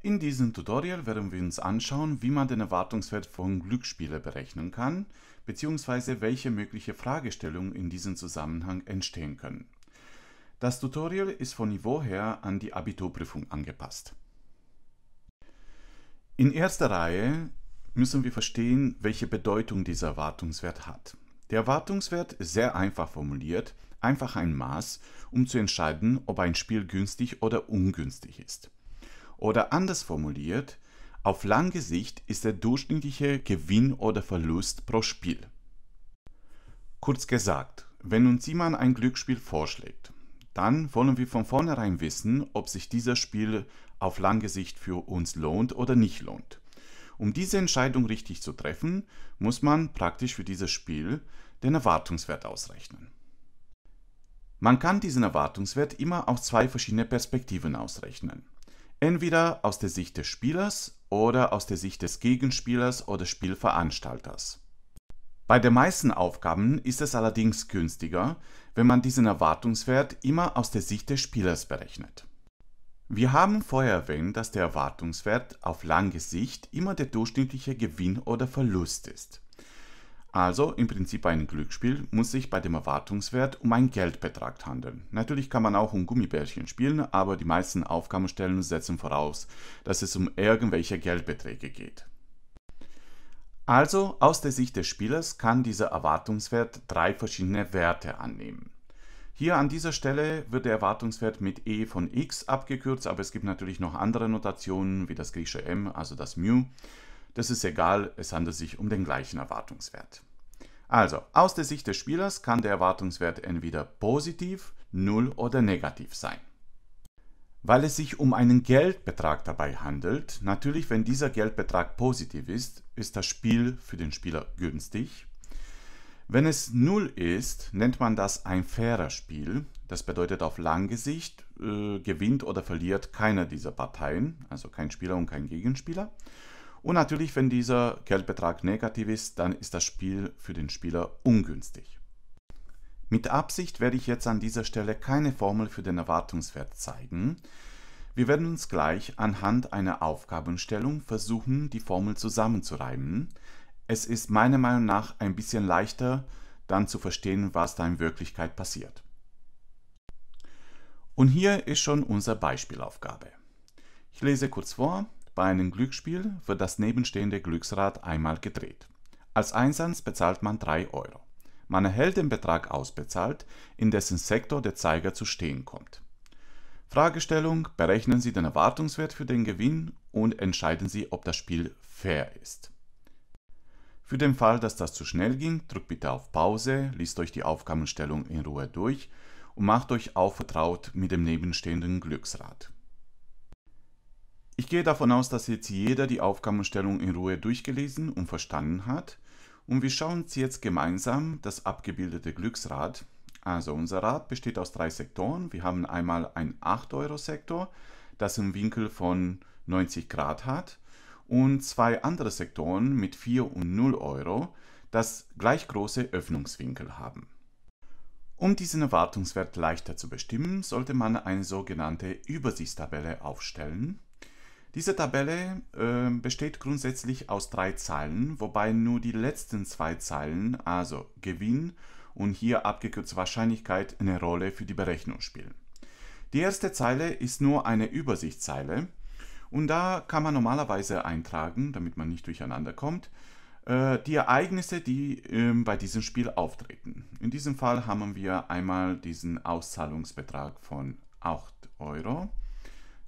In diesem Tutorial werden wir uns anschauen, wie man den Erwartungswert von Glücksspielen berechnen kann, beziehungsweise welche mögliche Fragestellungen in diesem Zusammenhang entstehen können. Das Tutorial ist von Niveau her an die Abiturprüfung angepasst. In erster Reihe müssen wir verstehen, welche Bedeutung dieser Erwartungswert hat. Der Erwartungswert ist sehr einfach formuliert, einfach ein Maß, um zu entscheiden, ob ein Spiel günstig oder ungünstig ist. Oder anders formuliert, auf lange Sicht ist der durchschnittliche Gewinn oder Verlust pro Spiel. Kurz gesagt, wenn uns jemand ein Glücksspiel vorschlägt, dann wollen wir von vornherein wissen, ob sich dieses Spiel auf lange Sicht für uns lohnt oder nicht lohnt. Um diese Entscheidung richtig zu treffen, muss man praktisch für dieses Spiel den Erwartungswert ausrechnen. Man kann diesen Erwartungswert immer aus zwei verschiedenen Perspektiven ausrechnen entweder aus der Sicht des Spielers oder aus der Sicht des Gegenspielers oder Spielveranstalters. Bei den meisten Aufgaben ist es allerdings günstiger, wenn man diesen Erwartungswert immer aus der Sicht des Spielers berechnet. Wir haben vorher erwähnt, dass der Erwartungswert auf lange Sicht immer der durchschnittliche Gewinn oder Verlust ist. Also im Prinzip ein Glücksspiel muss sich bei dem Erwartungswert um einen Geldbetrag handeln. Natürlich kann man auch um Gummibärchen spielen, aber die meisten Aufgabenstellen setzen voraus, dass es um irgendwelche Geldbeträge geht. Also aus der Sicht des Spielers kann dieser Erwartungswert drei verschiedene Werte annehmen. Hier an dieser Stelle wird der Erwartungswert mit e von x abgekürzt, aber es gibt natürlich noch andere Notationen wie das griechische m, also das μ. Das ist egal, es handelt sich um den gleichen Erwartungswert. Also, aus der Sicht des Spielers kann der Erwartungswert entweder positiv, 0 oder negativ sein. Weil es sich um einen Geldbetrag dabei handelt, natürlich wenn dieser Geldbetrag positiv ist, ist das Spiel für den Spieler günstig. Wenn es 0 ist, nennt man das ein fairer Spiel. Das bedeutet auf lange Sicht äh, gewinnt oder verliert keiner dieser Parteien, also kein Spieler und kein Gegenspieler. Und natürlich, wenn dieser Geldbetrag negativ ist, dann ist das Spiel für den Spieler ungünstig. Mit Absicht werde ich jetzt an dieser Stelle keine Formel für den Erwartungswert zeigen. Wir werden uns gleich anhand einer Aufgabenstellung versuchen, die Formel zusammenzureimen. Es ist meiner Meinung nach ein bisschen leichter, dann zu verstehen, was da in Wirklichkeit passiert. Und hier ist schon unsere Beispielaufgabe. Ich lese kurz vor. Bei einem Glücksspiel wird das nebenstehende Glücksrad einmal gedreht. Als Einsatz bezahlt man 3 Euro. Man erhält den Betrag ausbezahlt, in dessen Sektor der Zeiger zu stehen kommt. Fragestellung: Berechnen Sie den Erwartungswert für den Gewinn und entscheiden Sie, ob das Spiel fair ist. Für den Fall, dass das zu schnell ging, drückt bitte auf Pause, liest euch die Aufgabenstellung in Ruhe durch und macht euch auch vertraut mit dem nebenstehenden Glücksrad. Ich gehe davon aus, dass jetzt jeder die Aufgabenstellung in Ruhe durchgelesen und verstanden hat. Und wir schauen uns jetzt gemeinsam das abgebildete Glücksrad. Also unser Rad besteht aus drei Sektoren. Wir haben einmal einen 8-Euro-Sektor, das einen Winkel von 90 Grad hat. Und zwei andere Sektoren mit 4 und 0 Euro, das gleich große Öffnungswinkel haben. Um diesen Erwartungswert leichter zu bestimmen, sollte man eine sogenannte Übersichtstabelle aufstellen. Diese Tabelle äh, besteht grundsätzlich aus drei Zeilen, wobei nur die letzten zwei Zeilen, also Gewinn und hier abgekürzte Wahrscheinlichkeit, eine Rolle für die Berechnung spielen. Die erste Zeile ist nur eine Übersichtszeile und da kann man normalerweise eintragen, damit man nicht durcheinander kommt, äh, die Ereignisse, die äh, bei diesem Spiel auftreten. In diesem Fall haben wir einmal diesen Auszahlungsbetrag von 8 Euro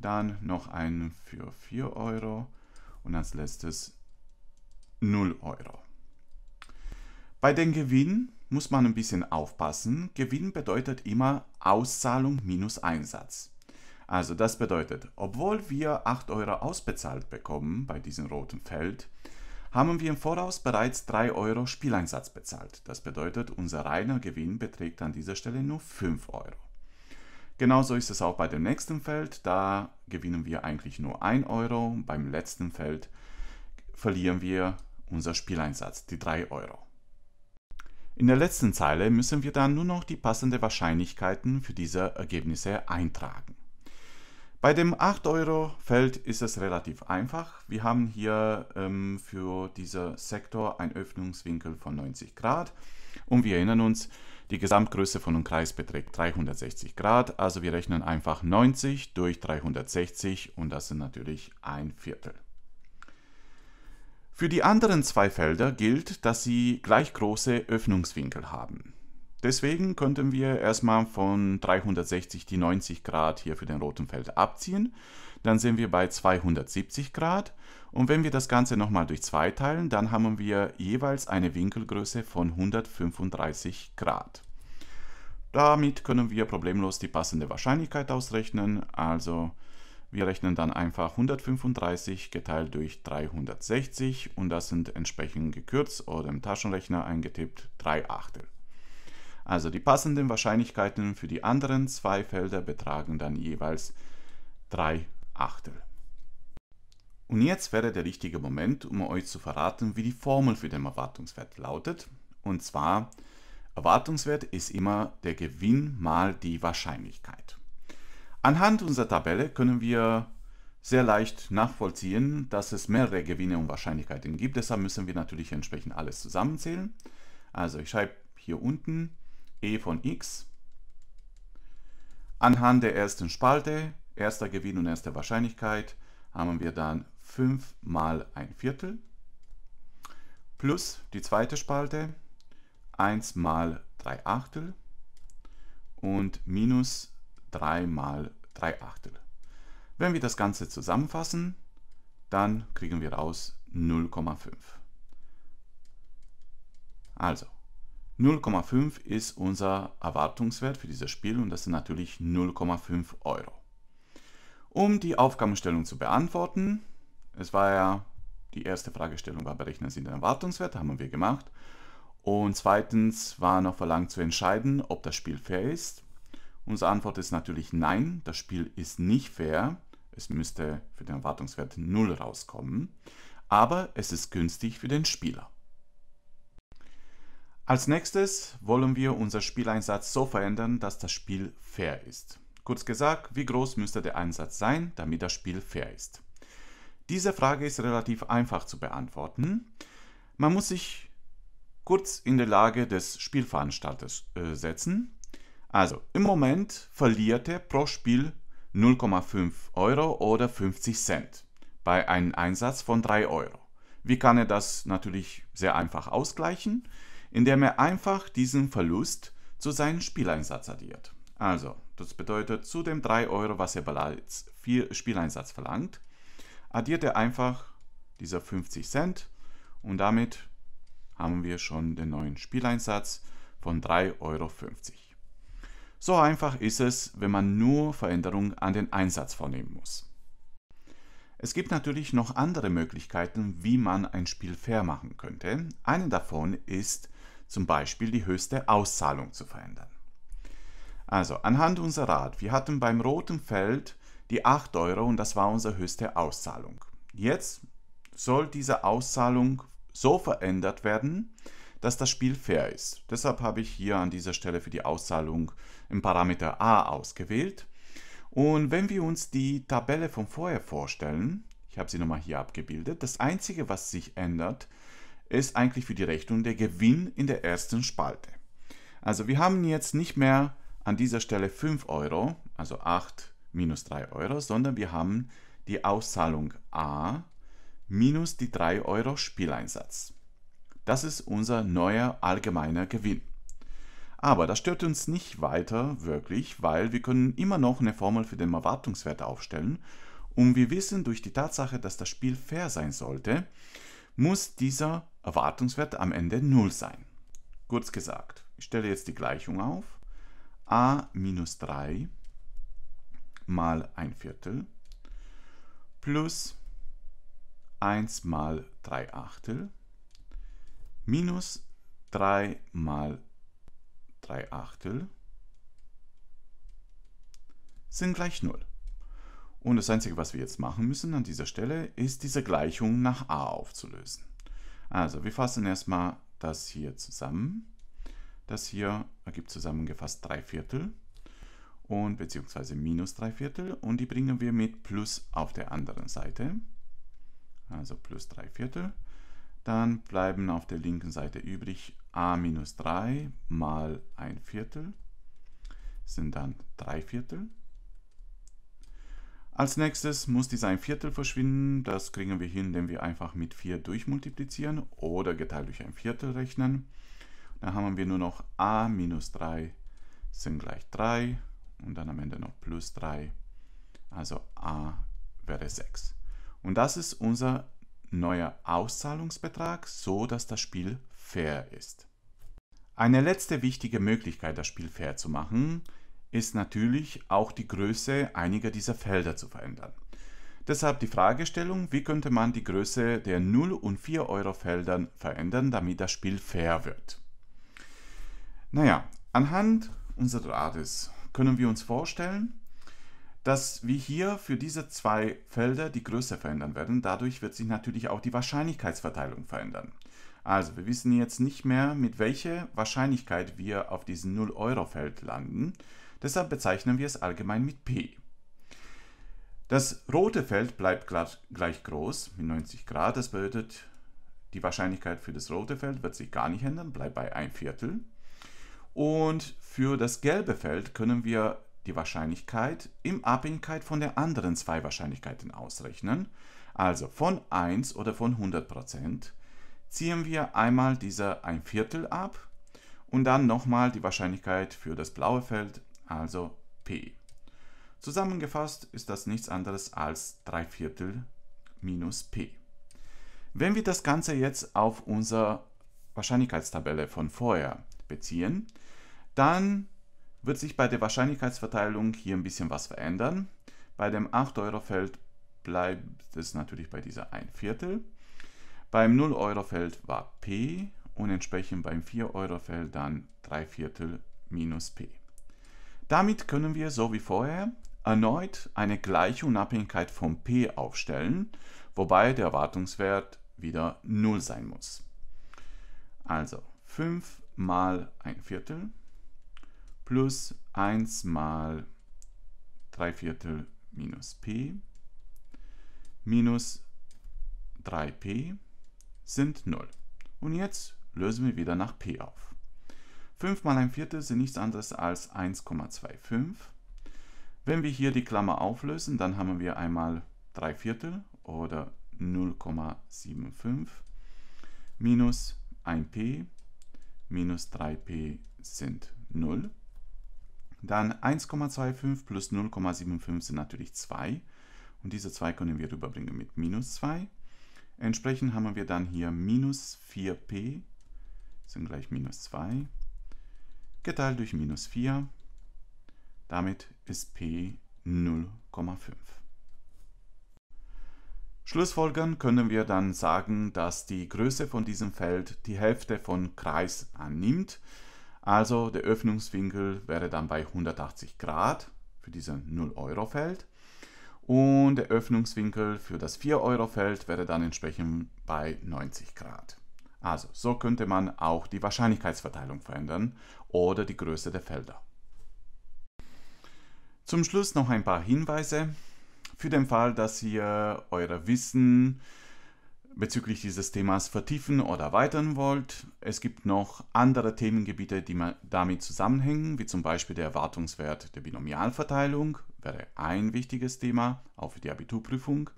dann noch einen für 4 Euro und als letztes 0 Euro. Bei den Gewinnen muss man ein bisschen aufpassen. Gewinn bedeutet immer Auszahlung minus Einsatz. Also das bedeutet, obwohl wir 8 Euro ausbezahlt bekommen bei diesem roten Feld, haben wir im Voraus bereits 3 Euro Spieleinsatz bezahlt. Das bedeutet, unser reiner Gewinn beträgt an dieser Stelle nur 5 Euro. Genauso ist es auch bei dem nächsten Feld. Da gewinnen wir eigentlich nur 1 Euro. Beim letzten Feld verlieren wir unser Spieleinsatz, die 3 Euro. In der letzten Zeile müssen wir dann nur noch die passenden Wahrscheinlichkeiten für diese Ergebnisse eintragen. Bei dem 8 Euro Feld ist es relativ einfach. Wir haben hier ähm, für diesen Sektor einen Öffnungswinkel von 90 Grad und wir erinnern uns, die Gesamtgröße von einem Kreis beträgt 360 Grad, also wir rechnen einfach 90 durch 360 und das sind natürlich ein Viertel. Für die anderen zwei Felder gilt, dass sie gleich große Öffnungswinkel haben. Deswegen könnten wir erstmal von 360 die 90 Grad hier für den roten Feld abziehen dann sind wir bei 270 Grad. Und wenn wir das Ganze nochmal durch 2 teilen, dann haben wir jeweils eine Winkelgröße von 135 Grad. Damit können wir problemlos die passende Wahrscheinlichkeit ausrechnen. Also wir rechnen dann einfach 135 geteilt durch 360 und das sind entsprechend gekürzt oder im Taschenrechner eingetippt 3 Achtel. Also die passenden Wahrscheinlichkeiten für die anderen zwei Felder betragen dann jeweils 3 Achtel. Achtel. Und jetzt wäre der richtige Moment, um euch zu verraten, wie die Formel für den Erwartungswert lautet. Und zwar, Erwartungswert ist immer der Gewinn mal die Wahrscheinlichkeit. Anhand unserer Tabelle können wir sehr leicht nachvollziehen, dass es mehrere Gewinne und Wahrscheinlichkeiten gibt. Deshalb müssen wir natürlich entsprechend alles zusammenzählen. Also ich schreibe hier unten e von x. Anhand der ersten Spalte erster Gewinn und erste Wahrscheinlichkeit haben wir dann 5 mal 1 Viertel plus die zweite Spalte 1 mal 3 Achtel und minus 3 mal 3 Achtel. Wenn wir das Ganze zusammenfassen, dann kriegen wir raus 0,5. Also, 0,5 ist unser Erwartungswert für dieses Spiel und das sind natürlich 0,5 Euro. Um die Aufgabenstellung zu beantworten, es war ja, die erste Fragestellung war, berechnen Sie den Erwartungswert, haben wir gemacht. Und zweitens war noch verlangt zu entscheiden, ob das Spiel fair ist. Unsere Antwort ist natürlich nein, das Spiel ist nicht fair. Es müsste für den Erwartungswert 0 rauskommen, aber es ist günstig für den Spieler. Als nächstes wollen wir unseren Spieleinsatz so verändern, dass das Spiel fair ist. Kurz gesagt, wie groß müsste der Einsatz sein, damit das Spiel fair ist? Diese Frage ist relativ einfach zu beantworten. Man muss sich kurz in der Lage des Spielveranstalters äh, setzen. Also im Moment verliert er pro Spiel 0,5 Euro oder 50 Cent bei einem Einsatz von 3 Euro. Wie kann er das natürlich sehr einfach ausgleichen? Indem er einfach diesen Verlust zu seinem Spieleinsatz addiert. Also das bedeutet, zu dem 3 Euro, was ihr bereits für Spieleinsatz verlangt, addiert ihr einfach dieser 50 Cent und damit haben wir schon den neuen Spieleinsatz von 3,50 Euro. So einfach ist es, wenn man nur Veränderungen an den Einsatz vornehmen muss. Es gibt natürlich noch andere Möglichkeiten, wie man ein Spiel fair machen könnte. Eine davon ist zum Beispiel die höchste Auszahlung zu verändern. Also anhand unserer Rat, wir hatten beim roten Feld die 8 Euro und das war unsere höchste Auszahlung. Jetzt soll diese Auszahlung so verändert werden, dass das Spiel fair ist. Deshalb habe ich hier an dieser Stelle für die Auszahlung im Parameter a ausgewählt. Und wenn wir uns die Tabelle von vorher vorstellen, ich habe sie nochmal hier abgebildet, das Einzige, was sich ändert, ist eigentlich für die Rechnung der Gewinn in der ersten Spalte. Also wir haben jetzt nicht mehr an dieser Stelle 5 Euro, also 8 minus 3 Euro, sondern wir haben die Auszahlung A minus die 3 Euro Spieleinsatz. Das ist unser neuer allgemeiner Gewinn. Aber das stört uns nicht weiter wirklich, weil wir können immer noch eine Formel für den Erwartungswert aufstellen und wir wissen durch die Tatsache, dass das Spiel fair sein sollte, muss dieser Erwartungswert am Ende 0 sein. Kurz gesagt, ich stelle jetzt die Gleichung auf a minus 3 mal 1 Viertel plus 1 mal 3 Achtel minus 3 mal 3 Achtel sind gleich 0. Und das Einzige, was wir jetzt machen müssen an dieser Stelle, ist diese Gleichung nach a aufzulösen. Also wir fassen erstmal das hier zusammen. Das hier ergibt zusammengefasst 3 Viertel und beziehungsweise minus 3 Viertel und die bringen wir mit plus auf der anderen Seite. Also plus 3 Viertel. Dann bleiben auf der linken Seite übrig a minus 3 mal 1 Viertel sind dann 3 Viertel. Als nächstes muss dieser 1 Viertel verschwinden. Das kriegen wir hin, indem wir einfach mit 4 durchmultiplizieren oder geteilt durch 1 Viertel rechnen. Dann haben wir nur noch a minus 3 sind gleich 3 und dann am Ende noch plus 3. Also a wäre 6. Und das ist unser neuer Auszahlungsbetrag, so dass das Spiel fair ist. Eine letzte wichtige Möglichkeit, das Spiel fair zu machen, ist natürlich auch die Größe einiger dieser Felder zu verändern. Deshalb die Fragestellung, wie könnte man die Größe der 0 und 4 Euro Feldern verändern, damit das Spiel fair wird. Naja, anhand unserer Radius können wir uns vorstellen, dass wir hier für diese zwei Felder die Größe verändern werden. Dadurch wird sich natürlich auch die Wahrscheinlichkeitsverteilung verändern. Also wir wissen jetzt nicht mehr, mit welcher Wahrscheinlichkeit wir auf diesem 0-Euro-Feld landen. Deshalb bezeichnen wir es allgemein mit P. Das rote Feld bleibt gleich groß mit 90 Grad. Das bedeutet, die Wahrscheinlichkeit für das rote Feld wird sich gar nicht ändern, bleibt bei 1 Viertel. Und für das gelbe Feld können wir die Wahrscheinlichkeit in Abhängigkeit von der anderen zwei Wahrscheinlichkeiten ausrechnen. Also von 1 oder von 100% ziehen wir einmal diese ein Viertel ab und dann nochmal die Wahrscheinlichkeit für das blaue Feld, also P. Zusammengefasst ist das nichts anderes als 3 Viertel minus P. Wenn wir das Ganze jetzt auf unsere Wahrscheinlichkeitstabelle von vorher beziehen, dann wird sich bei der Wahrscheinlichkeitsverteilung hier ein bisschen was verändern. Bei dem 8-Euro-Feld bleibt es natürlich bei dieser 1 Viertel. Beim 0-Euro-Feld war P und entsprechend beim 4-Euro-Feld dann 3 Viertel minus P. Damit können wir, so wie vorher, erneut eine gleiche Unabhängigkeit von P aufstellen, wobei der Erwartungswert wieder 0 sein muss. Also 5 mal 1 Viertel plus 1 mal 3 Viertel minus p minus 3p sind 0. Und jetzt lösen wir wieder nach p auf. 5 mal 1 Viertel sind nichts anderes als 1,25. Wenn wir hier die Klammer auflösen, dann haben wir einmal 3 Viertel oder 0,75 minus 1p minus 3p sind 0. Dann 1,25 plus 0,75 sind natürlich 2. Und diese 2 können wir rüberbringen mit minus 2. Entsprechend haben wir dann hier minus 4p sind gleich minus 2 geteilt durch minus 4. Damit ist p 0,5. Schlussfolgern können wir dann sagen, dass die Größe von diesem Feld die Hälfte von Kreis annimmt. Also der Öffnungswinkel wäre dann bei 180 Grad für dieses 0-Euro-Feld. Und der Öffnungswinkel für das 4-Euro-Feld wäre dann entsprechend bei 90 Grad. Also so könnte man auch die Wahrscheinlichkeitsverteilung verändern oder die Größe der Felder. Zum Schluss noch ein paar Hinweise für den Fall, dass ihr euer Wissen bezüglich dieses Themas vertiefen oder erweitern wollt. Es gibt noch andere Themengebiete, die damit zusammenhängen, wie zum Beispiel der Erwartungswert der Binomialverteilung, wäre ein wichtiges Thema, auch für die Abiturprüfung.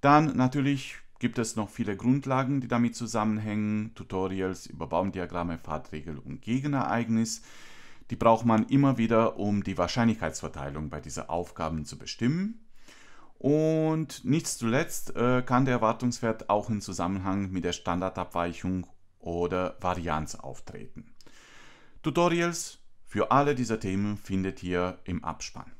Dann natürlich gibt es noch viele Grundlagen, die damit zusammenhängen, Tutorials über Baumdiagramme, Fahrtregel und Gegenereignis. Die braucht man immer wieder, um die Wahrscheinlichkeitsverteilung bei diesen Aufgaben zu bestimmen. Und nicht zuletzt äh, kann der Erwartungswert auch im Zusammenhang mit der Standardabweichung oder Varianz auftreten. Tutorials für alle dieser Themen findet ihr im Abspann.